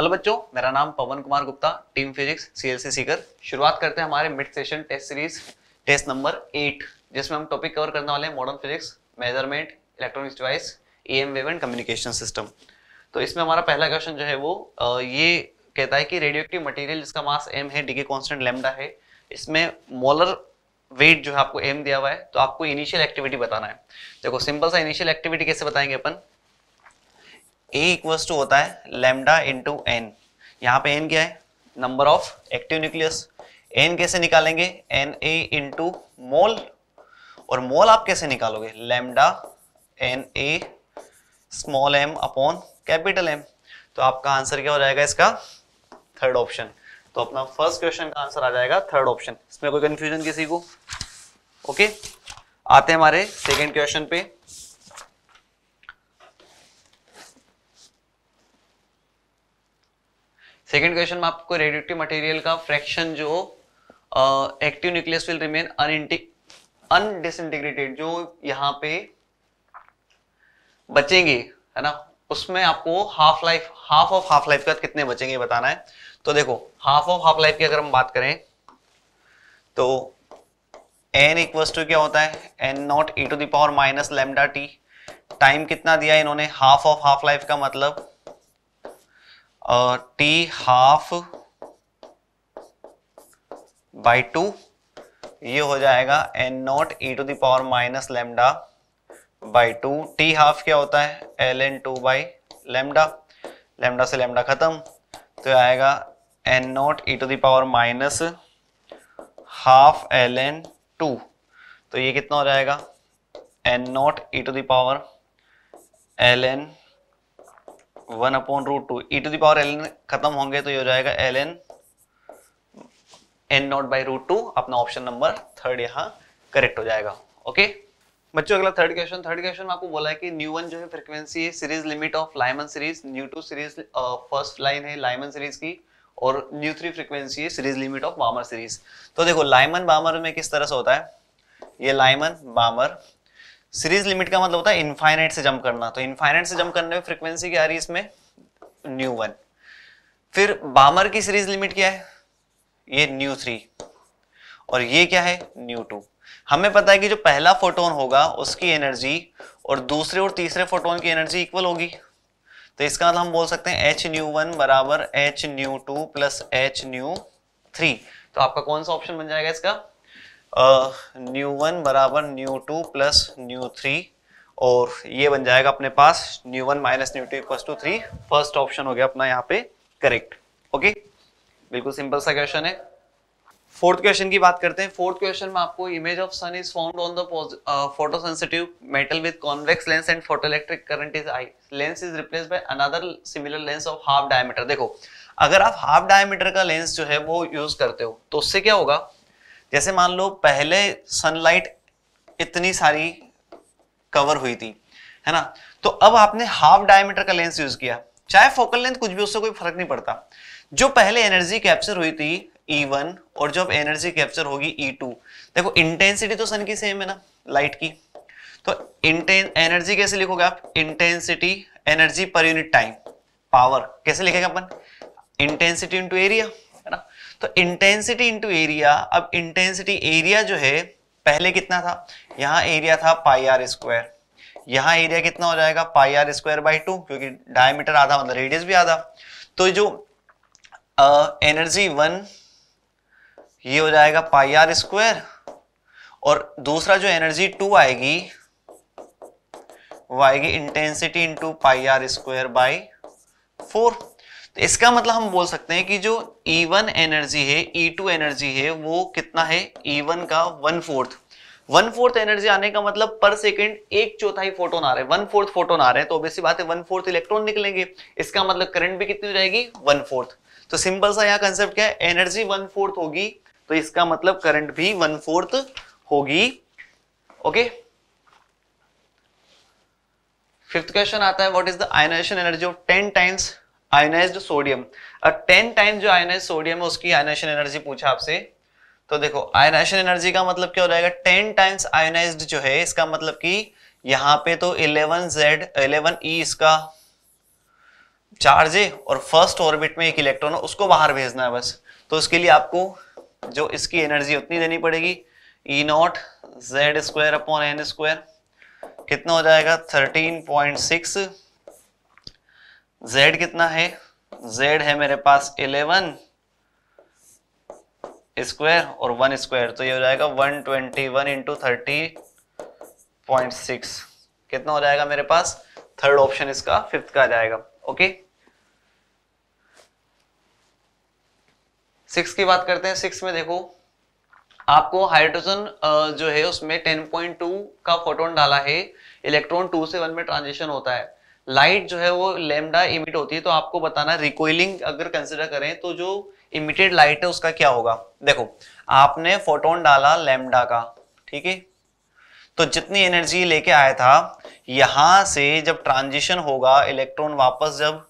Hello बच्चों मेरा नाम Pawan Kumar Gupta team physics CLC Sikar शुरुआत करते हैं हमारे mid session test series test number eight जिसमें हम टॉपिक कवर करने वाले हैं modern physics measurement electronics device E M wave and communication system तो इसमें हमारा पहला क्वेश्चन जो है वो ये कहता है कि रेडियो एक्टिव मटीरियल जिसका मास एम है डीके कॉन्स्टेंट लेमडा है इसमें मोलर वेट जो है आपको एम दिया हुआ है तो आपको इनिशियल एक्टिविटी बताना है देखो सिंपल सा इनिशियल एक्टिविटी कैसे बताएंगे अपन ए इक्वल्स टू होता है लेमडा इंटू एन यहाँ पे एन क्या है number of active nucleus N कैसे निकालेंगे एन ए इंटू मोल और मोल आप कैसे निकालोगे lambda N A small M upon capital M तो आपका आंसर क्या हो जाएगा इसका थर्ड ऑप्शन तो अपना फर्स्ट क्वेश्चन का आंसर आ जाएगा थर्ड ऑप्शन इसमें कोई कंफ्यूजन किसी को ओके आते हैं हमारे सेकेंड क्वेश्चन पे सेकेंड क्वेश्चन में आपको रेडियोक्टिव मटेरियल का फ्रैक्शन जो active nucleus will remain undisintegrated जो यहाँ पे बचेंगे है ना उसमें आपको half life half of half life का कितने बचेंगे बताना है तो देखो हाफ ऑफ हाफ लाइफ की अगर हम बात करें तो एन इक्वस टू क्या होता है N naught E to the power minus lambda T time कितना दिया इन्होंने हाफ ऑफ हाफ लाइफ का मतलब और टी हाफ बाई टू ये हो जाएगा N naught E to the power minus lambda by two T half क्या होता है L N two by lambda lambda से लेमडा खत्म तो आएगा N naught E to the power minus half L N two तो ये कितना हो जाएगा N naught E to the power L N one upon root two E to the power L N खत्म होंगे तो ये हो जाएगा L N N not by root two अपना ऑप्शन नंबर थर्ड यहाँ करेक्ट हो जाएगा ओके बच्चों अगला थर्ड क्वेश्चन थर्ड क्वेश्चन में आपको बोला है कि न्यू वन जो है फ्रीक्वेंसी है series limit of Lyman series nu two series first line है लाइमन सीरीज की और न्यू थ्री फ्रीक्वेंसी है series limit of Balmer series तो देखो लाइमन बामर में किस तरह से होता है ये लाइमन बामर सीरीज लिमिट का मतलब होता है इनफाइनाइट से जंप करना तो इनफाइनाइट से जंप करने में फ्रीक्वेंसी क्या आ रही है इसमें न्यू वन फिर बामर की सीरीज लिमिट क्या है ये न्यू थ्री और ये क्या है न्यू टू हमें पता है कि जो पहला फोटोन होगा उसकी एनर्जी और दूसरे और तीसरे फोटोन की एनर्जी इक्वल होगी तो इसका मतलब हम बोल सकते हैं एच न्यू वन बराबर H nu two plus H nu three तो आपका कौन सा ऑप्शन बन जाएगा इसका न्यू वन बराबर nu two plus nu three और ये बन जाएगा अपने पास nu one minus nu two plus two three first option हो गया अपना यहाँ पे करेक्ट ओके बिल्कुल सिंपल सा क्वेश्चन है फोर्थ क्वेश्चन की बात करते हैं फोर्थ क्वेश्चन में आपको image of sun is found on the photo sensitive metal with convex lens and photo electric current is I lens is replace by another similar lens of half diameter देखो अगर आप half diameter का lens जो है वो use करते हो तो उससे क्या होगा जैसे मान लो पहले सनलाइट इतनी सारी कवर हुई थी है ना तो अब आपने हाफ डायमीटर का लेंस यूज किया चाहे फोकल लेंथ कुछ भी उससे कोई फर्क नहीं पड़ता जो पहले एनर्जी कैप्चर हुई थी E1 और जो अब एनर्जी कैप्चर होगी E2 देखो इंटेंसिटी तो सन की सेम है ना लाइट की तो इंटें एनर्जी कैसे लिखोगे आप intensity energy per unit time power कैसे लिखेगा अपन इंटेंसिटी इंटू एरिया तो इंटेंसिटी इंटू एरिया अब इंटेंसिटी एरिया जो है पहले कितना था यहां एरिया था पाई आर स्क्वायर यहां एरिया कितना हो जाएगा pi R square by two क्योंकि डायमीटर आधा मतलब रेडियस भी आधा तो जो एनर्जी वन ये हो जाएगा पाई आर स्क्वायर और दूसरा जो एनर्जी टू आएगी वो आएगी intensity into pi R square by four तो इसका मतलब हम बोल सकते हैं कि जो E1 एनर्जी है E2 एनर्जी है वो कितना है E1 का one fourth one fourth energy आने का मतलब पर सेकंड एक चौथाई फोटोन आ रहे हैं वन फोर्थ फोटोन आ रहे हैं तो ऑब्वियसली बात है वन फोर्थ इलेक्ट्रॉन निकलेंगे इसका मतलब करंट भी कितनी हो जाएगी वन फोर्थ तो सिंपल सा यहाँ कंसेप्ट क्या है एनर्जी वन फोर्थ होगी तो इसका मतलब करंट भी वन फोर्थ होगी ओके फिफ्थ क्वेश्चन आता है what is the ionization energy of ten times ionized sodium और टेन टाइम जो आयोनाइज सोडियम है उसकी आयोनाइशन एनर्जी पूछा आपसे तो देखो आयोनाइशन एनर्जी का मतलब क्या हो जाएगा टेन टाइम्स आयोनाइज जो है इसका मतलब कि यहां पे तो इलेवन जेड इलेवन ई इसका चार्ज है और फर्स्ट ऑर्बिट में एक इलेक्ट्रॉन है उसको बाहर भेजना है बस तो उसके लिए आपको जो इसकी एनर्जी उतनी देनी पड़ेगी E naught Z square upon N square कितना हो जाएगा थर्टीन पॉइंट सिक्स z कितना है z है मेरे पास 11 स्क्वायर और वन स्क्वायर तो ये हो जाएगा 121 twenty one into thirty point six कितना हो जाएगा मेरे पास थर्ड ऑप्शन इसका फिफ्थ का आ जाएगा ओके सिक्स की बात करते हैं सिक्स में देखो आपको हाइड्रोजन जो है उसमें 10.2 का फोटोन डाला है इलेक्ट्रॉन टू से वन में ट्रांजिशन होता है लाइट जो है वो लेमडा इमिट होती है तो आपको बताना रिकॉइलिंग अगर कंसिडर करें तो जो इमिटेड लाइट है उसका क्या होगा देखो आपने फोटोन डाला लेमडा का ठीक है तो जितनी एनर्जी लेके आया था यहां से जब ट्रांजिशन होगा इलेक्ट्रॉन वापस जब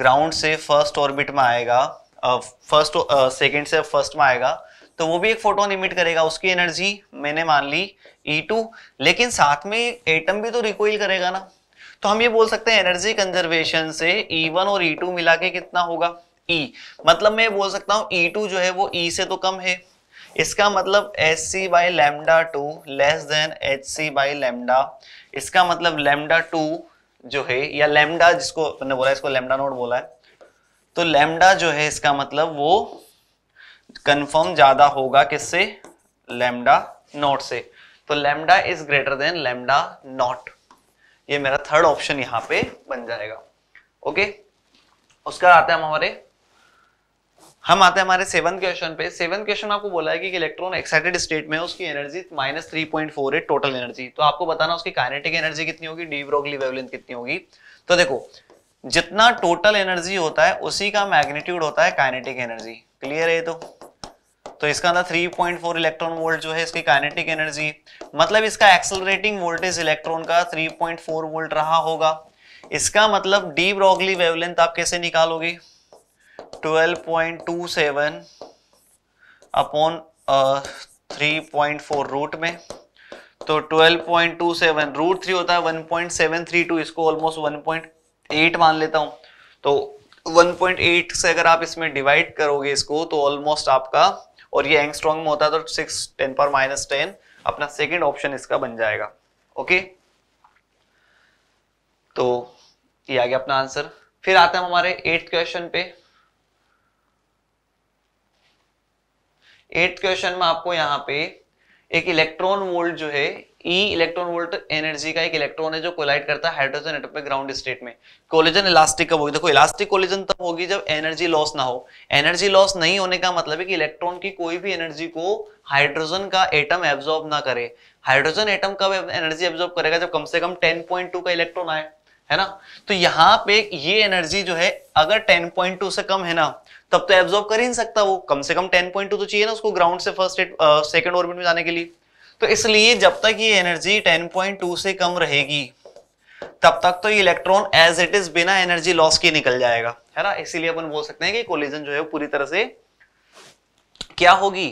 ग्राउंड से फर्स्ट ऑर्बिट में आएगा फर्स्ट सेकंड से फर्स्ट में आएगा तो वो भी एक फोटोन इमिट करेगा उसकी एनर्जी मैंने मान ली E2 लेकिन साथ में एटम भी तो रिकॉइल करेगा ना तो हम ये बोल सकते हैं एनर्जी कंजर्वेशन से ई e वन और ई e टू मिला के कितना होगा ई e. मतलब मैं बोल सकता हूँ E2 जो है वो ई से तो कम है इसका मतलब H C by lambda two less than H C by lambda इसका मतलब लेमडा टू जो है या लेमडा जिसको तुमने बोला इसको लेमडा नोट बोला है तो लेमडा जो है इसका मतलब वो कंफर्म ज्यादा होगा किससे लेमडा नोट से तो lambda is greater than lambda naught ये मेरा थर्ड ऑप्शन यहां पे बन जाएगा ओके उसके बाद आते हैं हम हमारे हम आते हैं हमारे सेवन क्वेश्चन पे सेवन क्वेश्चन आपको बोला है कि इलेक्ट्रॉन एक्साइटेड स्टेट में उसकी energy minus three point four eight total energy तो आपको बताना उसकी काइनेटिक एनर्जी कितनी होगी डी ब्रोगली वेवलेंथ कितनी होगी तो देखो जितना टोटल एनर्जी होता है उसी का मैग्नीट्यूड होता है काइनेटिक एनर्जी क्लियर है तो तो इसका अंदर 3.4 इलेक्ट्रॉन वोल्ट जो है इसकी काइनेटिक एनर्जी मतलब इसका एक्सलरेटिंग वोल्टेज इलेक्ट्रॉन का 3.4 वोल्ट रहा होगा इसका मतलब डी ब्रॉगली वेवलेंथ आप कैसे निकालोगे 12.27 upon three point four root में तो 12.27 रूट थ्री होता है one point seven three two इसको ऑलमोस्ट वन पॉइंट एट मान लेता हूं तो 1.8 से अगर आप इसमें डिवाइड करोगे इसको तो ऑलमोस्ट आपका और ये एंगस्ट्रॉन्ग में होता है तो सिक्स टेन पर माइनस टेन अपना सेकेंड ऑप्शन इसका बन जाएगा ओके तो ये आ गया अपना आंसर फिर आते हैं हमारे एट क्वेश्चन पे एट क्वेश्चन में आपको यहां पे एक इलेक्ट्रॉन वोल्ट जो है ई इलेक्ट्रॉन वोल्ट एनर्जी का एक इलेक्ट्रॉन है जो कोलाइड करता है हाइड्रोजन एटम में ग्राउंड स्टेट में कोलिजन इलास्टिक कब होगी देखो इलास्टिक कोलिजन तब होगी जब एनर्जी लॉस ना हो एनर्जी लॉस नहीं होने का मतलब है कि इलेक्ट्रॉन की कोई भी एनर्जी को हाइड्रोजन का एटम एब्जॉर्ब ना करे हाइड्रोजन एटम कब एनर्जी एब्जॉर्ब करेगा जब कम से कम टेन का इलेक्ट्रॉन आए है ना तो यहाँ पे ये एनर्जी जो है अगर 10.2 से कम है ना तब तो एब्जॉर्ब कर ही नहीं सकता वो कम से कम 10.2 तो चाहिए ना उसको ग्राउंड से फर्स्ट सेकंड ऑर्बिट में जाने के लिए तो इसलिए जब तक ये एनर्जी 10.2 से कम रहेगी तब तक तो ये इलेक्ट्रॉन एज इट इज बिना एनर्जी लॉस के निकल जाएगा है ना इसीलिए अपन बोल सकते हैं कि कोलिजन जो है पूरी तरह से क्या होगी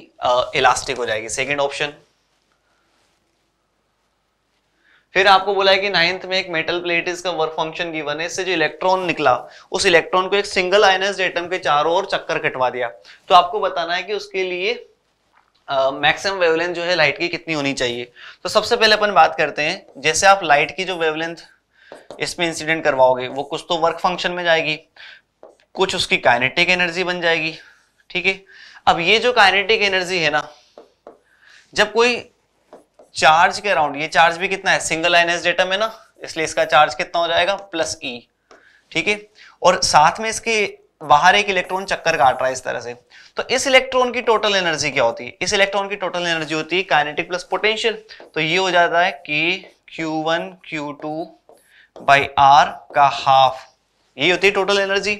इलास्टिक हो जाएगी सेकेंड ऑप्शन फिर आपको बोला है कि नाइन्थ में एक मेटल प्लेट का वर्क फंक्शन गिवन है इससे जो इलेक्ट्रॉन निकला उस इलेक्ट्रॉन को एक सिंगल आयनाइज्ड एटम के चारों ओर चक्कर कटवा दिया तो आपको बताना है कि उसके लिए मैक्सिमम uh, वेवलेंथ जो है लाइट की कितनी होनी चाहिए तो सबसे पहले अपन बात करते हैं जैसे आप लाइट की जो वेवलेंथ इसमें इंसिडेंट करवाओगे वो कुछ तो वर्क फंक्शन में जाएगी कुछ उसकी काइनेटिक एनर्जी बन जाएगी ठीक है अब ये जो काइनेटिक एनर्जी है ना जब कोई चार्ज के अराउंड ये चार्ज भी कितना है सिंगल आइनेस डेटम है ना इसलिए इसका चार्ज कितना हो जाएगा प्लस ई e, ठीक है और साथ में इसकी बाहर एक इलेक्ट्रॉन चक्कर काट रहा है इस तरह से तो इस इलेक्ट्रॉन की टोटल एनर्जी क्या होती है इस इलेक्ट्रॉन की टोटल एनर्जी होती है काइनेटिक प्लस पोटेंशियल तो ये हो जाता है कि Q1 Q2 बाई R का हाफ ये होती है टोटल एनर्जी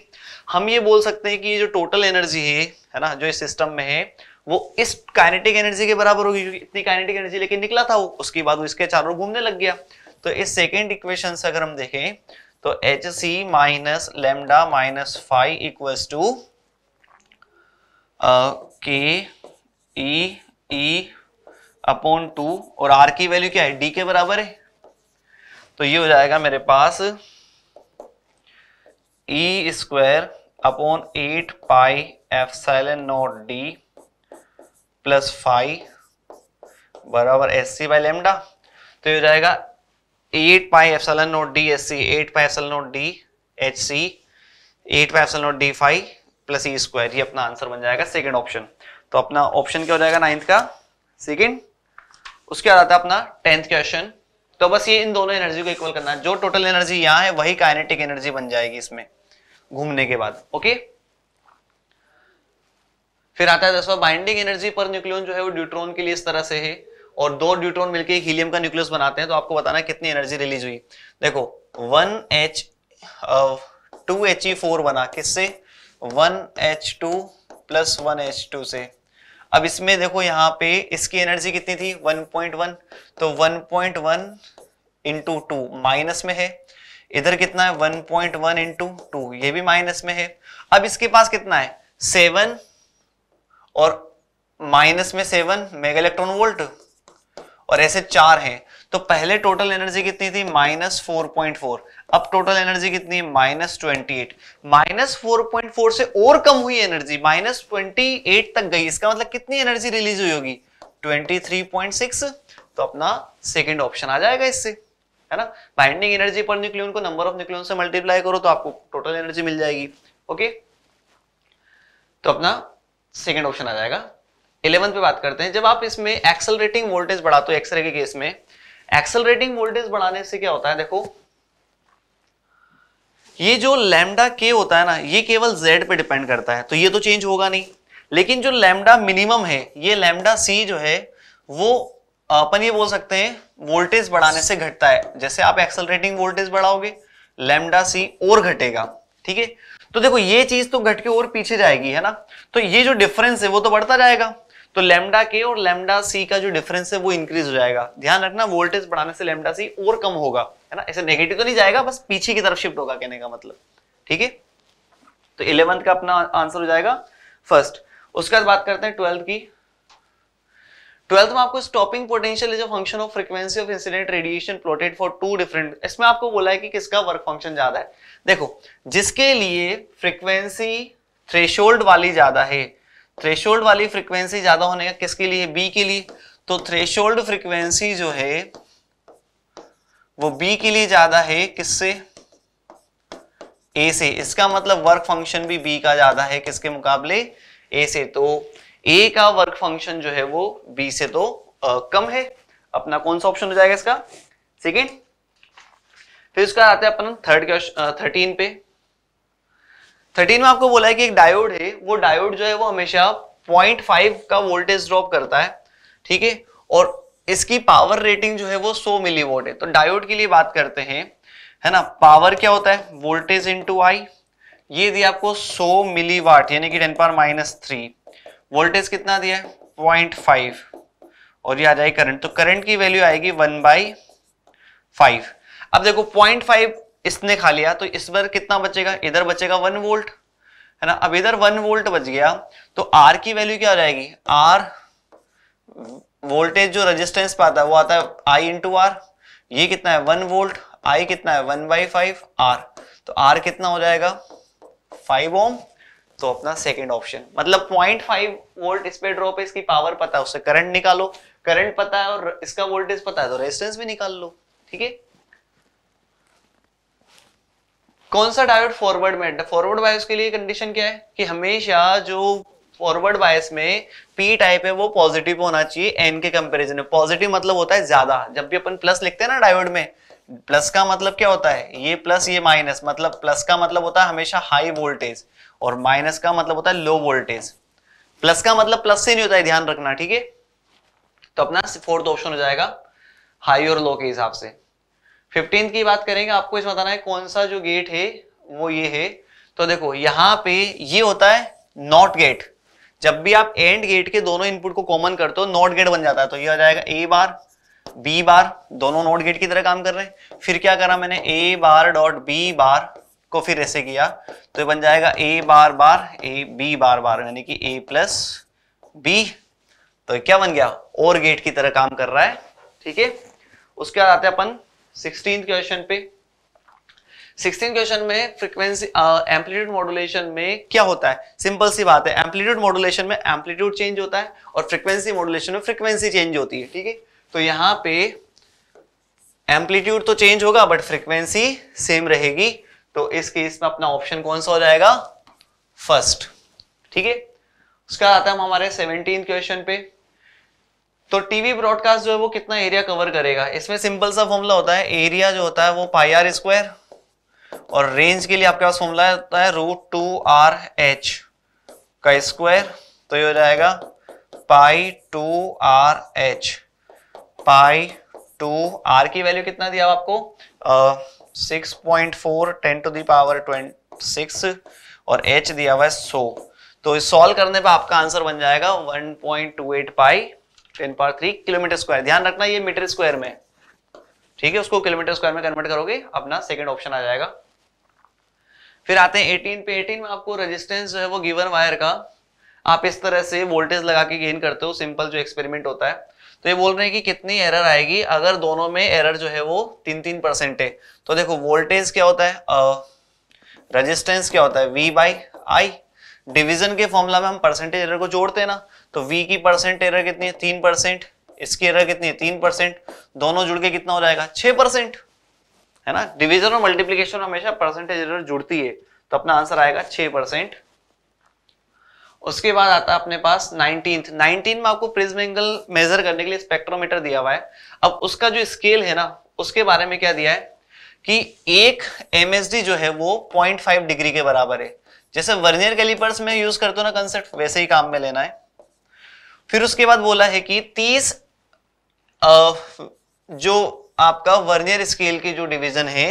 हम ये बोल सकते हैं कि ये जो टोटल एनर्जी है है ना जो इस सिस्टम में है वो इस काइनेटिक एनर्जी के बराबर होगी क्योंकि इतनी काइनेटिक एनर्जी लेके निकला था वो उसके बाद वो इसके चारों घूमने लग गया तो इस सेकेंड इक्वेशन से अगर हम देखें तो H C minus lambda minus five equals two K E E upon two और आर की वैल्यू क्या है डी के बराबर है तो ये हो जाएगा मेरे पास E square upon eight pi epsilon naught D plus five बराबर एस सी बाई लेमडा तो ये हो जाएगा eight pi 8 pi epsilon naught d sc 8 pi epsilon naught d hc 8 pi epsilon naught D five plus E square ये अपना answer बन जाएगा second option तो अपना ऑप्शन क्या हो जाएगा नाइन्थ का सेकंड उसके बाद आता है अपना टेंथ क्वेश्चन तो बस ये इन दोनों एनर्जी को इक्वल करना है जो टोटल एनर्जी यहाँ है वही काइनेटिक एनर्जी बन जाएगी इसमें घूमने के बाद ओके फिर आता है दसवा बाइंडिंग एनर्जी पर न्यूक्लियन जो है वो ड्यूट्रॉन के लिए इस तरह से है और दो न्यूट्रॉन मिलकर एक हीलियम का न्यूक्लियस बनाते हैं तो आपको बताना कितनी एनर्जी रिलीज हुई देखो one H two H E four बना किससे one H two plus one H two से अब इसमें देखो यहाँ पे इसकी एनर्जी कितनी थी 1.1 तो 1.1 point one into two minus में है इधर कितना है 1.1 पॉइंट वन इंटू टू ये भी माइनस में है अब इसके पास कितना है सेवन और माइनस में सेवन मेगा इलेक्ट्रॉन वोल्ट और ऐसे चार हैं तो पहले टोटल एनर्जी कितनी थी माइनस फोर पॉइंट फोर अब टोटल एनर्जी कितनी है minus twenty eight minus four point four से और कम हुई एनर्जी माइनस ट्वेंटी एट तक गई इसका मतलब कितनी एनर्जी रिलीज हुई होगी ट्वेंटी थ्री पॉइंट सिक्स तो अपना सेकेंड ऑप्शन आ जाएगा इससे है ना बाइंडिंग एनर्जी पर न्यूक्लियन को नंबर ऑफ न्यूक्लियन से मल्टीप्लाई करो तो आपको टोटल एनर्जी मिल जाएगी ओके तो अपना सेकेंड ऑप्शन आ जाएगा इलेवन पे बात करते हैं जब आप इसमें एक्सलरेटिंग वोल्टेज बढ़ाते हो एक्सरे के केस में एक्सलरेटिंग वोल्टेज बढ़ाने से क्या होता है देखो ये जो लैमडा के होता है ना ये केवल जेड पे डिपेंड करता है तो ये तो चेंज होगा नहीं लेकिन जो लैमडा मिनिमम है ये लैमडा सी जो है वो अपन ये बोल सकते हैं वोल्टेज बढ़ाने से घटता है जैसे आप एक्सलरेटिंग वोल्टेज बढ़ाओगे लेमडा सी और घटेगा ठीक है तो देखो ये चीज तो घट के और पीछे जाएगी है ना तो ये जो डिफरेंस है वो तो बढ़ता जाएगा तो लेमडा के और लेमडा सी का जो डिफरेंस है वो इंक्रीज हो जाएगा ध्यान रखना वोल्टेज बढ़ाने से लेमडा सी और कम होगा है ना ऐसे नेगेटिव तो नहीं जाएगा बस पीछे की तरफ शिफ्ट होगा कहने का मतलब ठीक है तो इलेवंथ का अपना आंसर हो जाएगा फर्स्ट उसके बाद बात करते हैं ट्वेल्थ की ट्वेल्थ में आपको stopping potential is a function of frequency of incident radiation plotted for two different इसमें आपको बोला है कि किसका वर्क फंक्शन ज्यादा है देखो जिसके लिए फ्रीक्वेंसी थ्रेशोल्ड वाली ज्यादा है थ्रेशोल्ड वाली फ्रीक्वेंसी ज्यादा होने का किसके लिए बी के लिए तो थ्रेशोल्ड फ्रीक्वेंसी जो है वो बी के लिए ज्यादा है किससे ए से इसका मतलब वर्क फंक्शन भी बी का ज्यादा है किसके मुकाबले ए से तो ए का वर्क फंक्शन जो है वो बी से तो आ, कम है अपना कौन सा ऑप्शन हो जाएगा इसका सेकेंड फिर उसका आते हैं अपन थर्ड क्वेश्चन थर्टीन पे थर्टीन में आपको बोला है कि एक डायोड है वो डायोड जो है वो हमेशा पॉइंट फाइव का वोल्टेज ड्रॉप करता है ठीक है और इसकी पावर रेटिंग जो है वो 100 मिली वोट है तो डायोड के लिए बात करते हैं है ना पावर क्या होता है वोल्टेज इंटू आई ये दिया आपको 100 मिली वाट यानी कि 10 पावर माइनस थ्री वोल्टेज कितना दिया है पॉइंट फाइव और ये आ जाएगी करंट तो करंट की वैल्यू आएगी वन बाई फाइव अब देखो पॉइंट फाइव इसने खा लिया तो इस बार कितना बचेगा इधर बचेगा वन वोल्ट है ना अब इधर वन वोल्ट बच गया तो आर की वैल्यू क्या हो जाएगी आर वोल्टेज जो रेजिस्टेंस पे आता है वो आता है आई इंटू आर ये कितना है वन वोल्ट आई कितना है वन बाई फाइव आर तो आर कितना हो जाएगा फाइव ओम तो अपना सेकेंड ऑप्शन मतलब पॉइंट फाइव वोल्ट इस पे ड्रॉप है इसकी पावर पता है उससे करंट निकालो करंट पता है और इसका वोल्टेज पता है तो रेजिस्टेंस भी निकाल लो ठीक है कौन सा डायोड फॉरवर्ड में फॉरवर्ड बायस के लिए कंडीशन क्या है कि हमेशा जो फॉरवर्ड बायस में पी टाइप है वो पॉजिटिव होना चाहिए एन के कंपैरिजन में पॉजिटिव मतलब होता है ज्यादा जब भी अपन प्लस लिखते हैं ना डायोड में प्लस का मतलब क्या होता है ये प्लस ये माइनस मतलब प्लस का मतलब होता है हमेशा हाई वोल्टेज और माइनस का मतलब होता है लो वोल्टेज प्लस का मतलब प्लस से नहीं होता है ध्यान रखना ठीक है तो अपना फोर्थ ऑप्शन हो जाएगा हाई और लो के हिसाब से फिफ्टीन की बात करेंगे आपको इसमें बताना है कौन सा जो गेट है वो ये है तो देखो यहाँ पे ये होता है नॉट गेट जब भी आप एंड गेट के दोनों इनपुट को कॉमन करते हो नॉट गेट बन जाता है तो ये आ जाएगा ए बार बी बार दोनों नॉट गेट की तरह काम कर रहे हैं फिर क्या करा मैंने ए बार डॉट बी बार को फिर ऐसे किया तो ये बन जाएगा ए बार बार ए बी बार बार यानी कि ए प्लस बी तो क्या बन गया और गेट की तरह काम कर रहा है ठीक है उसके बाद आते हैं अपन सिक्सटीन क्वेश्चन पे सिक्सटीन क्वेश्चन में फ्रीक्वेंसी एम्पलीट्यूड मॉडुलेशन में क्या होता है सिंपल सी बात है एम्पलीट्यूड मॉडुलेशन में एम्पलीट्यूड चेंज होता है और फ्रीक्वेंसी मॉडुलेशन में फ्रीक्वेंसी चेंज होती है ठीक है तो यहाँ पे एम्पलीट्यूड तो चेंज होगा बट फ्रीक्वेंसी सेम रहेगी तो इस केस में अपना ऑप्शन कौन सा हो जाएगा फर्स्ट ठीक है उसका आता है हम हमारे सेवनटीन क्वेश्चन पे तो टीवी ब्रॉडकास्ट जो है वो कितना एरिया कवर करेगा इसमें सिंपल सा फॉर्मूला होता है एरिया जो होता है वो पाई आर स्क्वायर और रेंज के लिए आपके पास फॉर्मूला होता है रूट टू आर एच का स्क्वायर तो ये हो जाएगा pi two R H pi two R की वैल्यू कितना दिया आपको six point four ten to the power twenty six और एच दिया हुआ है सो तो सॉल्व करने पर आपका आंसर बन जाएगा one point two eight pi ten power three kilometre square ध्यान रखना ये मीटर स्क्वायर में ठीक है उसको किलोमीटर स्क्वायर में कन्वर्ट करोगे अपना सेकेंड ऑप्शन आ जाएगा फिर आते हैं 18 पे 18 में आपको रेजिस्टेंस जो है वो गिवन वायर का आप इस तरह से वोल्टेज लगा के गेन करते हो सिंपल जो एक्सपेरिमेंट होता है तो ये बोल रहे हैं कि कितनी एरर आएगी अगर दोनों में एरर जो है वो तीन तीन परसेंट है तो देखो वोल्टेज क्या होता है रेजिस्टेंस क्या होता है वी बाई आई डिविजन के फॉर्मुला में हम परसेंटेज एरर को जोड़ते हैं ना तो v की परसेंट एरर कितनी है तीन परसेंट इसकी एरर कितनी है तीन परसेंट दोनों जुड़ के कितना हो जाएगा छह परसेंट है ना डिवीजन और मल्टीप्लीकेशन हमेशा परसेंटेज एरर जुड़ती है तो अपना आंसर आएगा छह परसेंट उसके बाद आता है अपने पास नाइनटीन नाइनटीन में आपको प्रिज्म एंगल मेजर करने के लिए स्पेक्ट्रोमीटर दिया हुआ है अब उसका जो स्केल है ना उसके बारे में क्या दिया है कि एक एम जो है वो 0.5 डिग्री के बराबर है जैसे वर्नियर कैलिपर्स में यूज करते हो ना कंसेप्ट वैसे ही काम में लेना है फिर उसके बाद बोला है कि तीस जो आपका वर्नियर स्केल की जो डिवीजन है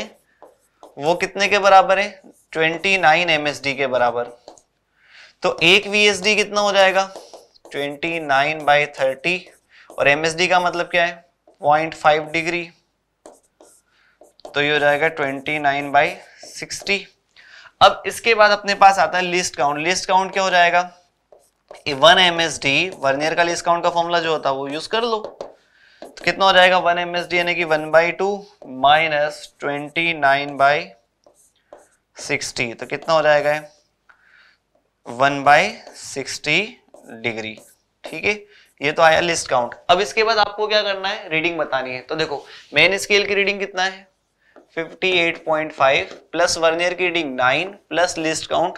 वो कितने के बराबर है 29 नाइन एमएसडी के बराबर तो एक वी कितना हो जाएगा 29 नाइन बाई थर्टी और एमएसडी का मतलब क्या है 0.5 डिग्री तो ये हो जाएगा 29 नाइन बाई सिक्सटी अब इसके बाद अपने पास आता है लिस्ट काउंट लिस्ट काउंट क्या हो जाएगा one M S D vernier का लीस काउंट का फॉर्मूला जो होता है वो यूज कर लो तो कितना हो जाएगा वन एम एस डी यानी कि one by two minus twenty nine by sixty तो कितना हो जाएगा वन बाई सिक्सटी डिग्री ठीक है ये तो आया लिस्ट काउंट अब इसके बाद आपको क्या करना है रीडिंग बतानी है तो देखो मेन स्केल की रीडिंग कितना है 58.5 प्लस वर्नियर की reading 9 plus least count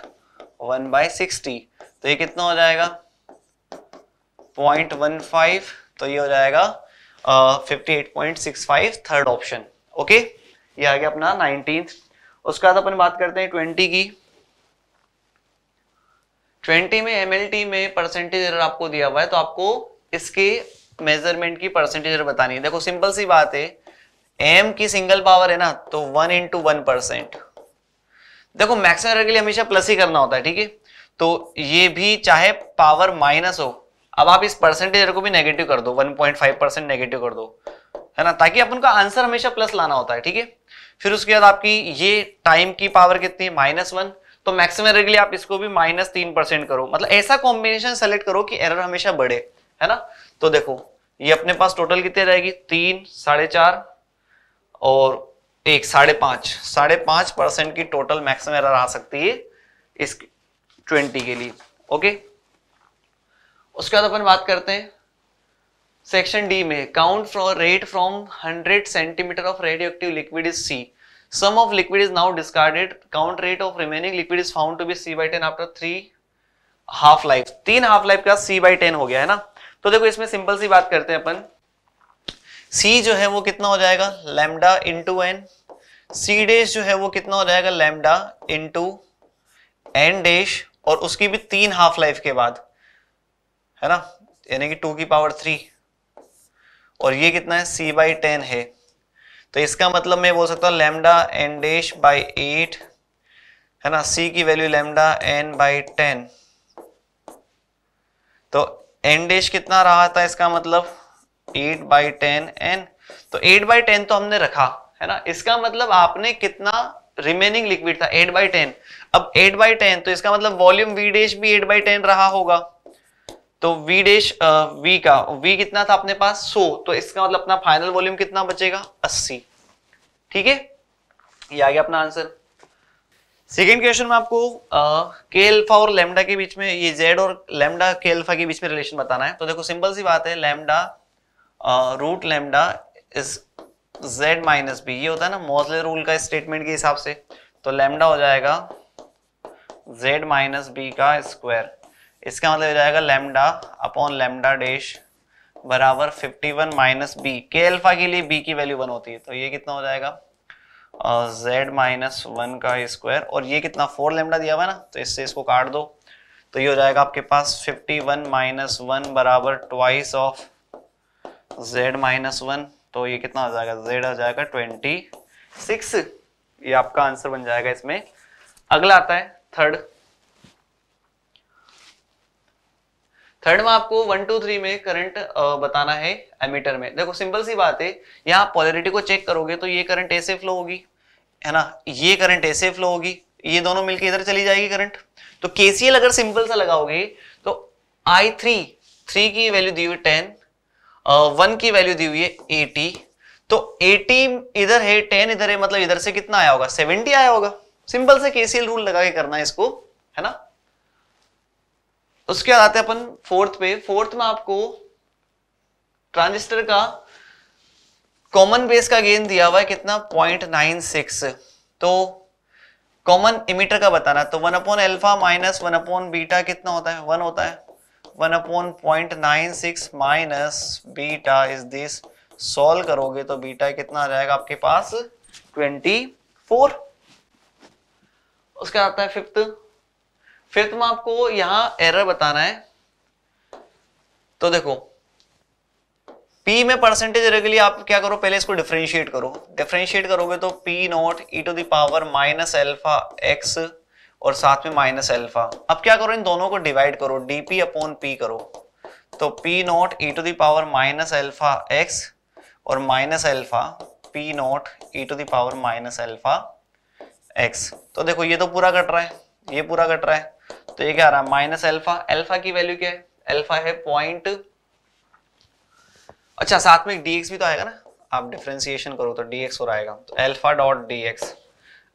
1 by sixty तो ये कितना हो जाएगा पॉइंट वन फाइव तो ये हो जाएगा fifty eight point six five third option okay ये आ गया अपना नाइनटीन उसके बाद अपन बात करते हैं ट्वेंटी की ट्वेंटी में एमएलटी में परसेंटेज एरर आपको दिया हुआ है तो आपको इसके मेजरमेंट की परसेंटेज एरर बतानी है देखो सिंपल सी बात है एम की सिंगल पावर है ना तो वन इंटू वन परसेंट देखो मैक्सिमम एरर के लिए हमेशा प्लस ही करना होता है ठीक है तो ये भी चाहे पावर माइनस हो अब आप इस परसेंटेज को भी नेगेटिव कर दो 1.5 परसेंट नेगेटिव कर दो है ना ताकि अपन का आंसर हमेशा प्लस लाना होता है ठीक है फिर उसके बाद आपकी ये टाइम की पावर कितनी है माइनस वन तो मैक्सिमम एरर के लिए आप इसको भी माइनस तीन परसेंट करो मतलब ऐसा कॉम्बिनेशन सेलेक्ट करो कि एरर हमेशा बढ़े है ना तो देखो ये अपने पास टोटल कितनी रहेगी तीन साढ़े चार और एक साढ़े पांच साढ़े पांच परसेंट की टोटल मैक्सिमम एरर आ सकती है इस ट्वेंटी के लिए ओके उसके बाद अपन बात करते हैं सेक्शन डी में count from rate from hundred centimetre of radio active liquid is C some of liquid is now discarded count rate of remaining liquid is found to be C by ten after three half life तीन half life का C by ten हो गया है ना तो देखो इसमें simple सी बात करते हैं अपन c जो है वो कितना हो जाएगा into N C dash जो है वो कितना हो जाएगा इन टू एन डेश और उसकी भी तीन हाफ लाइफ के बाद है ना यानी कि टू की पावर थ्री और ये कितना है सी बाई टेन है तो इसका मतलब मैं बोल सकता हूँ lambda N dash by eight है ना सी की value lambda N by ten तो एन डेश कितना रहा था इसका मतलब एट बाई टेन एन तो एट बाई टेन तो हमने रखा है ना इसका मतलब आपने कितना रिमेनिंग लिक्विड था एट बाई टेन अब एट बाई टेन तो इसका मतलब वॉल्यूम वी डेश भी एट बाई टेन रहा होगा तो वी डेश वी का वी कितना था अपने पास सो तो इसका मतलब अपना फाइनल वॉल्यूम कितना बचेगा अस्सी ठीक है ये आ गया अपना आंसर सेकेंड क्वेश्चन में आपको के एल्फा और लेमडा के बीच में ये जेड और लेमडा के एल्फा के बीच में रिलेशन बताना है तो देखो सिंपल सी बात है lambda root lambda is z minus B ये होता है ना मोजले रूल का स्टेटमेंट के हिसाब से तो लेमडा हो जाएगा z माइनस बी का स्क्वायर इसका मतलब हो जाएगा लेमडा अपॉन लेमडा डैश बराबर 51 वन माइनस बी के एल्फा के लिए बी की वैल्यू वन होती है तो ये कितना हो जाएगा जेड माइनस वन का स्क्वायर और ये कितना फोर लेमडा दिया हुआ है ना तो इससे इसको काट दो तो ये हो जाएगा आपके पास 51 वन माइनस वन बराबर twice of z minus one तो ये कितना आ जाएगा जेड आ जाएगा ट्वेंटी सिक्स ये आपका आंसर बन जाएगा इसमें अगला आता है थर्ड थर्ड में आपको वन टू थ्री में करंट बताना है एमीटर में देखो सिंपल सी बात है यहाँ पॉलिटी को चेक करोगे तो ये करंट ऐसे फ्लो होगी है ना ये करंट ऐसे फ्लो होगी ये दोनों मिलके इधर चली जाएगी करंट तो केसीएल अगर सिंपल सा लगाओगे तो आई थ्री थ्री की वैल्यू दी हुई टेन वन की वैल्यू दी हुई है एटी तो एटी इधर है टेन इधर है मतलब इधर से कितना आया होगा सेवेंटी आया होगा सिंपल से केसीएल रूल लगा के करना है इसको है ना उसके बाद आते अपन फोर्थ पे फोर्थ में आपको ट्रांजिस्टर का कॉमन बेस का गेन दिया हुआ है कितना पॉइंट नाइन सिक्स तो कॉमन इमीटर का बताना तो one upon alpha minus one upon beta कितना होता है वन होता है one upon point nine six minus beta is this solve करोगे तो बीटा कितना आ जाएगा आपके पास ट्वेंटी फोर उसके आता है फिफ्थ फिफ्थ में आपको यहां एरर बताना है तो देखो P में परसेंटेज के लिए आप क्या करो पहले इसको डिफ्रेंशिएट करो डिफ्रेंशिएट करोगे तो P not e to the power minus alpha x और साथ में माइनस एल्फा अब क्या करो इन दोनों को डिवाइड करो डी पी अपॉन पी करो तो P not E to the power minus alpha x और minus alpha P not E to the power minus alpha x तो देखो ये तो पूरा कट रहा है ये पूरा कट रहा है तो ये क्या आ रहा है माइनस एल्फा एल्फा की वैल्यू क्या है एल्फा है पॉइंट अच्छा साथ में डीएक्स भी तो आएगा ना आप डिफ्रेंसिएशन करो तो डीएक्स और आएगा तो एल्फा डॉट डी एक्स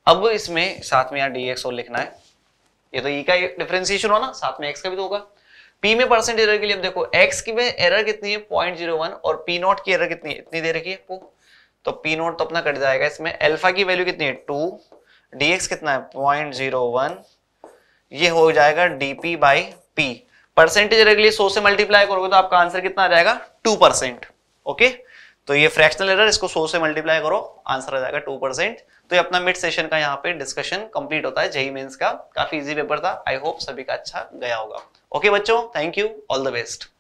अब इसमें साथ में यहाँ डी एक्स और लिखना है ये तो ई e का डिफ्रेंसिएशन हो ना साथ में एक्स का भी तो होगा पी में परसेंट एरर के लिए अब देखो एक्स की में एरर कितनी है पॉइंट जीरो वन और पी नॉट की एरर कितनी है इतनी दे रखी है आपको तो पी नॉट तो अपना कट जाएगा इसमें अल्फा की वैल्यू कितनी है टू डी एक्स कितना है पॉइंट जीरो वन ये हो जाएगा D P by P percentage error के लिए सौ से मल्टीप्लाई करोगे तो आपका आंसर कितना आ जाएगा टू परसेंट ओके तो ये फ्रैक्शनल एरर इसको सौ से मल्टीप्लाई करो आंसर आ जाएगा टू परसेंट तो ये अपना मिड सेशन का यहाँ पे डिस्कशन कंप्लीट होता है जेई मेन्स e e का काफी इजी पेपर था आई होप सभी का अच्छा गया होगा ओके बच्चों thank you all the best